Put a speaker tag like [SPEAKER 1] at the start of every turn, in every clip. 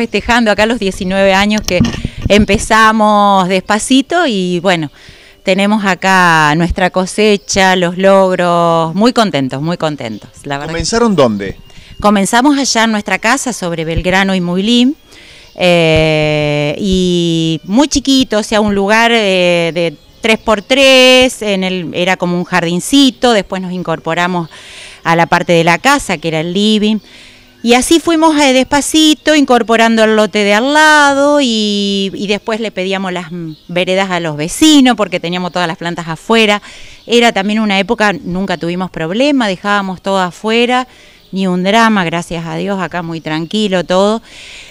[SPEAKER 1] festejando acá los 19 años que empezamos despacito y bueno, tenemos acá nuestra cosecha, los logros, muy contentos, muy contentos. La verdad ¿Comenzaron dónde? Comenzamos allá en nuestra casa sobre Belgrano y Muilín. Eh, y muy chiquito, o sea, un lugar eh, de 3x3, en el, era como un jardincito, después nos incorporamos a la parte de la casa, que era el living. Y así fuimos eh, despacito incorporando el lote de al lado y, después le pedíamos las mm, veredas a los vecinos porque teníamos todas las plantas afuera. Era también una época, nunca tuvimos problema, dejábamos todo afuera, ni un drama, gracias a Dios, acá muy tranquilo todo.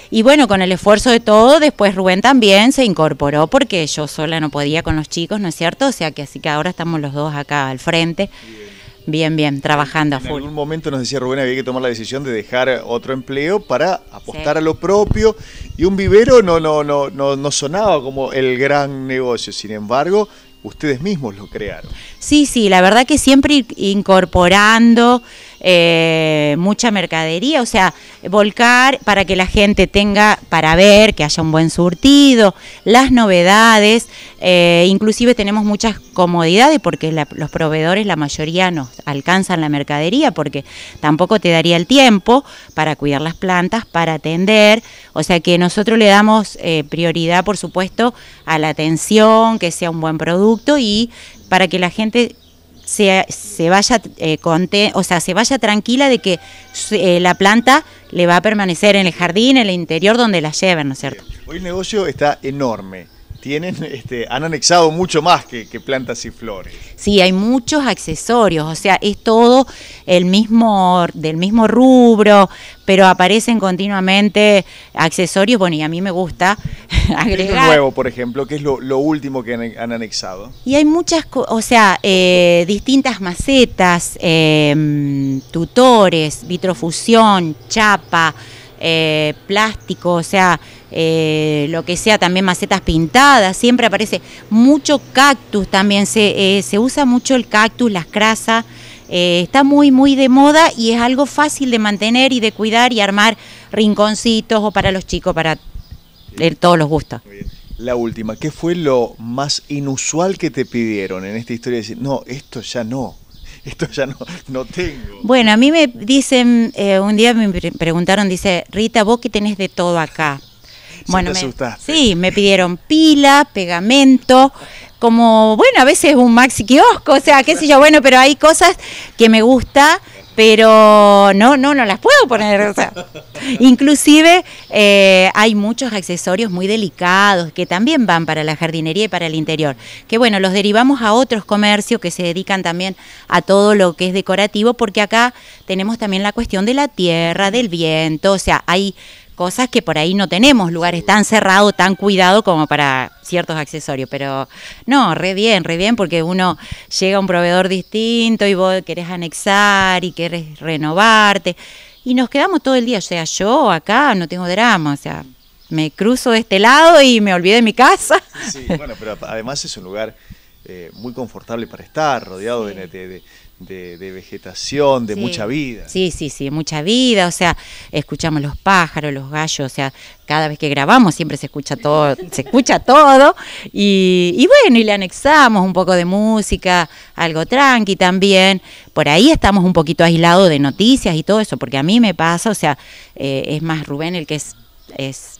[SPEAKER 1] Y bueno, con el esfuerzo de todo, después Rubén también se incorporó porque yo sola no podía con los chicos, ¿no es cierto? O sea que así que ahora estamos los dos acá al frente. Bien, bien, trabajando a full. En algún
[SPEAKER 2] momento nos decía Rubén, había que tomar la decisión de dejar otro empleo para apostar a lo propio y un vivero no, no, no, no, no sonaba como el gran negocio, sin embargo, ustedes mismos lo crearon.
[SPEAKER 1] Sí, sí, la verdad que siempre incorporando eh, mucha mercadería, o sea, volcar para que la gente tenga para ver, que haya un buen surtido, las novedades, eh, inclusive tenemos muchas comodidad y porque los proveedores, la mayoría, nos alcanzan la mercadería, porque tampoco te daría el tiempo para cuidar las plantas, para atender. O sea que nosotros le damos eh, prioridad, por supuesto, a la atención, que sea un buen producto y para que la gente se, se, vaya eh, o sea, se vaya tranquila de que eh, la planta le va a permanecer en el jardín, en el interior donde la lleven, ¿no es cierto?
[SPEAKER 2] Hoy el negocio está enorme tienen, este, han anexado mucho más que, plantas y flores.
[SPEAKER 1] Sí, hay muchos accesorios, o sea, es todo el mismo, del mismo rubro, pero aparecen continuamente accesorios, bueno, y a mí me gusta agregar. ¿Qué nuevo,
[SPEAKER 2] por ejemplo? ¿Qué es lo, último que han, anexado?
[SPEAKER 1] Y hay muchas, o sea, eh, distintas macetas, em, tutores, vitrofusión, chapa, eh, plástico, o sea, eh, lo que sea, también macetas pintadas, siempre aparece mucho cactus también, se, eh, se usa mucho el cactus, las crasas, está muy, muy de moda y es algo fácil de mantener y de cuidar y armar rinconcitos o para los chicos, para todos los gustos.
[SPEAKER 2] La última, ¿qué fue lo más inusual que te pidieron en esta historia? Decir, no, esto ya no esto ya no, tengo.
[SPEAKER 1] Bueno, a mí me dicen, eh, un día me preguntaron, dice, Rita, vos que tenés de todo acá. Bueno, me, sí, me pidieron pila, pegamento, como, bueno, a veces un maxi kiosco, o sea, qué sé yo, bueno, pero hay cosas que me gusta pero no, no, no las puedo poner. O sea, inclusive eh, hay muchos accesorios muy delicados que también van para la jardinería y para el interior, que bueno, los derivamos a otros comercios que se dedican también a todo lo que es decorativo, porque acá tenemos también la cuestión de la tierra, del viento, o sea, hay cosas que por ahí no tenemos, lugares tan cerrados, tan cuidados como para ciertos accesorios. Pero no, re bien, re bien, porque uno llega a un proveedor distinto y vos querés anexar y querés renovarte. Y nos quedamos todo el día, o sea, yo acá no tengo drama, o sea, me cruzo de este lado y me olvidé de mi casa.
[SPEAKER 2] Sí, bueno, pero además es un lugar eh, muy confortable para estar, rodeado de, vegetación, de mucha
[SPEAKER 1] vida. Sí, sí, sí, mucha vida, o sea, escuchamos los pájaros, los gallos, o sea, cada vez que grabamos siempre se escucha todo, se escucha todo, y, bueno, y le anexamos un poco de música, algo tranqui también, por ahí estamos un poquito aislados de noticias y todo eso, porque a mí me pasa, o sea, eh, es más Rubén el que es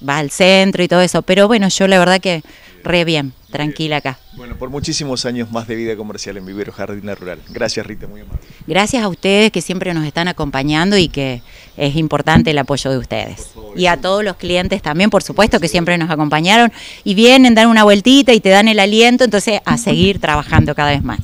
[SPEAKER 1] va al centro y todo eso. Pero bueno, yo la verdad que re bien, tranquila acá. Bueno, por
[SPEAKER 2] muchísimos años más de vida comercial en Vivero Jardín Rural. Gracias Rita, muy amable.
[SPEAKER 1] Gracias a ustedes que siempre nos están acompañando y que es importante el apoyo de ustedes. y a todos los clientes también, por supuesto, que siempre nos acompañaron y vienen, dan una vueltita y te dan el aliento, entonces a seguir trabajando cada vez más.